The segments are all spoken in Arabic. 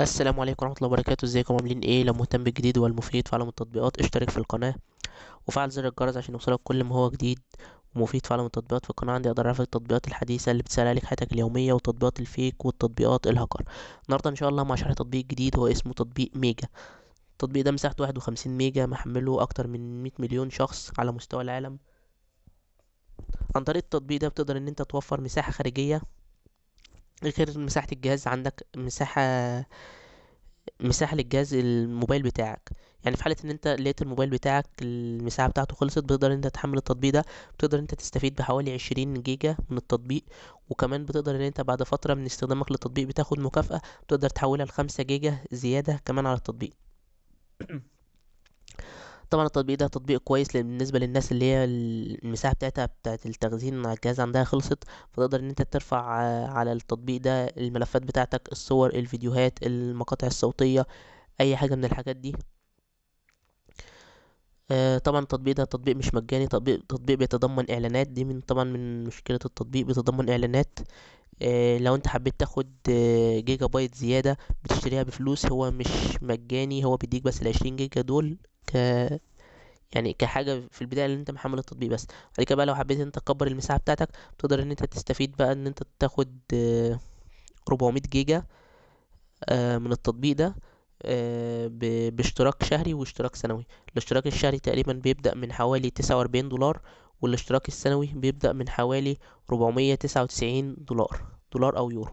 السلام عليكم ورحمه الله وبركاته ازيكم عاملين ايه لو مهتم بالجديد والمفيد فعلم التطبيقات اشترك في القناه وفعل زر الجرس عشان يوصلك كل ما هو جديد ومفيد في عالم التطبيقات في القناة عندي أقدر أعرفك التطبيقات الحديثة اللي بتسهل عليك حياتك اليومية وتطبيقات الفيك والتطبيقات الهاكر النهاردة إن شاء الله مع شرح تطبيق جديد هو اسمه تطبيق ميجا التطبيق ده مساحته واحد وخمسين ميجا محمله أكتر من مية مليون شخص على مستوى العالم عن طريق التطبيق ده بتقدر إن أنت توفر مساحة خارجية غير مساحة الجهاز عندك مساحة مساحة للجهاز الموبايل بتاعك يعني في حالة ان انت لقيت الموبايل بتاعك المساحة بتاعته خلصت بتقدر انت تحمل التطبيق ده بتقدر انت تستفيد بحوالي عشرين جيجا من التطبيق وكمان بتقدر ان انت بعد فترة من استخدامك للتطبيق بتاخد مكافأة بتقدر تحولها لخمسة جيجا زيادة كمان على التطبيق طبعا التطبيق ده تطبيق كويس بالنسبه للناس اللي هي المساحه بتاعتها بتاعه التخزين على الجهاز عندها خلصت فتقدر ان انت ترفع على التطبيق ده الملفات بتاعتك الصور الفيديوهات المقاطع الصوتيه اي حاجه من الحاجات دي آه، طبعا التطبيق ده تطبيق مش مجاني تطبيق تطبيق بيتضمن اعلانات دي من طبعا من مشكله التطبيق بيتضمن اعلانات آه، لو انت حبيت تاخد آه، جيجا بايت زياده بتشتريها بفلوس هو مش مجاني هو بيديك بس العشرين جيجا دول ك يعني كحاجه في البدايه اللي انت محمل التطبيق بس بعد كده بقى لو حبيت انت تكبر المساحه بتاعتك بتقدر ان انت تستفيد بقى ان انت تاخد آه، ربعمية جيجا آه، من التطبيق ده آه، باشتراك شهري واشتراك سنوي الاشتراك الشهري تقريبا بيبدأ من حوالي تسعة وأربعين دولار والاشتراك السنوي بيبدأ من حوالي ربعمية تسعة وتسعين دولار دولار أو يورو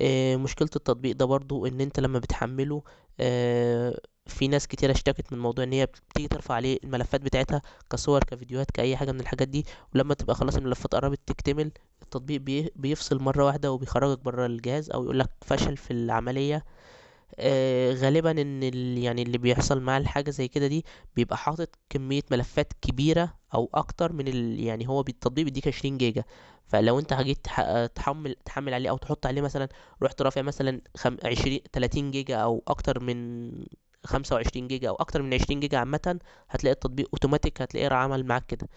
آه، مشكلة التطبيق ده برضو ان انت لما بتحمله آه، في ناس كتيرة اشتكت من موضوع ان هي بتيجي ترفع عليه الملفات بتاعتها كصور كفيديوهات كأي حاجة من الحاجات دي ولما تبقى خلاص الملفات قربت تكتمل التطبيق بيفصل مرة واحدة وبيخرجك برا الجهاز او يقولك فشل في العملية آه، غالبا ان ال... يعني اللي بيحصل معاه الحاجه زي كده دي بيبقى حاطط كميه ملفات كبيره او اكتر من ال... يعني هو بالتطبيق بيديك 20 جيجا فلو انت جيت تحمل تحمل عليه او تحط عليه مثلا رحت رافع مثلا خم... 20 30 جيجا او اكتر من 25 جيجا او اكتر من 20 جيجا عامه هتلاقي التطبيق اوتوماتيك هتلاقيه عمل معاك كده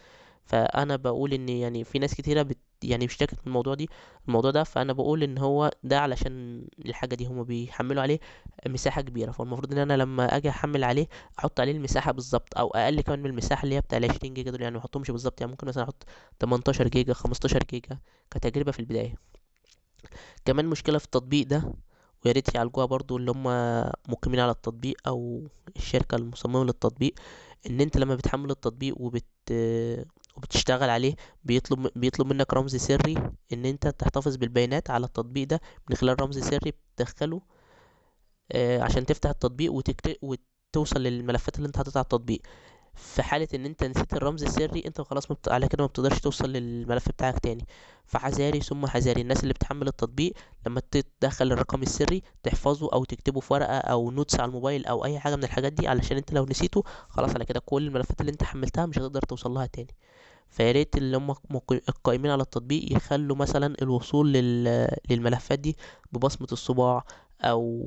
فانا بقول ان يعني في ناس كتيره بت يعني اشتكت من الموضوع دي الموضوع ده فانا بقول ان هو ده علشان الحاجه دي هما بيحملوا عليه مساحه كبيره فالمفروض ان انا لما اجي احمل عليه احط عليه المساحه بالظبط او اقل كمان من المساحه اللي هي بتاع ال 20 جيجا دول يعني ما احطهمش بالظبط يعني ممكن مثلا احط 18 جيجا 15 جيجا كتجربه في البدايه كمان مشكله في التطبيق ده ويا ريت يعالجوها برضو اللي هم مقيمين على التطبيق او الشركه المصممه للتطبيق ان انت لما بتحمل التطبيق وبت وبتشتغل عليه بيطلب بيطلب منك رمز سري ان انت تحتفظ بالبيانات على التطبيق ده من خلال رمز سري بتدخله آه عشان تفتح التطبيق وتكتب وتوصل للملفات اللي انت حاططها على التطبيق في حاله ان انت نسيت الرمز السري انت خلاص مبت... على كده ما بتقدرش توصل للملف بتاعك تاني فحذاري ثم حذاري الناس اللي بتحمل التطبيق لما تدخل الرقم السري تحفظه او تكتبه في ورقه او نوتس على الموبايل او اي حاجه من الحاجات دي علشان انت لو نسيته خلاص على كده كل الملفات اللي انت حملتها مش هتقدر توصل لها تاني فيا ريت اللي هم القائمين على التطبيق يخلوا مثلا الوصول للملفات دي ببصمه الصباع او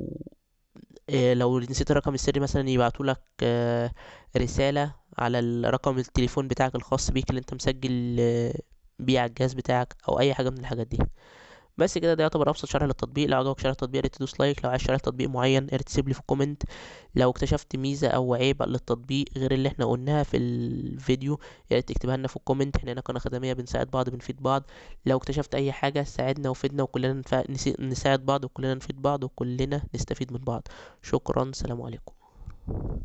آه، لو نسيت الرقم السري مثلا يبعتولك آه، رسالة على الرقم التليفون بتاعك الخاص بيك اللي انت مسجل آه، بيع الجهاز بتاعك او اي حاجه من الحاجات دي بس كده ده يعتبر ابسط شرح للتطبيق لو عجبك شرح التطبيق ياريت تدوس لايك لو عايز شرح تطبيق معين ياريت تسيب لي في الكومنت لو اكتشفت ميزه او عيب للتطبيق غير اللي احنا قلناها في الفيديو ريت تكتبها لنا في الكومنت احنا هنا قناه خدميه بنساعد بعض بنفيد بعض لو اكتشفت اي حاجه ساعدنا وفيدنا وكلنا نفا... نس... نساعد بعض وكلنا نفيد بعض وكلنا نستفيد من بعض شكرا سلام عليكم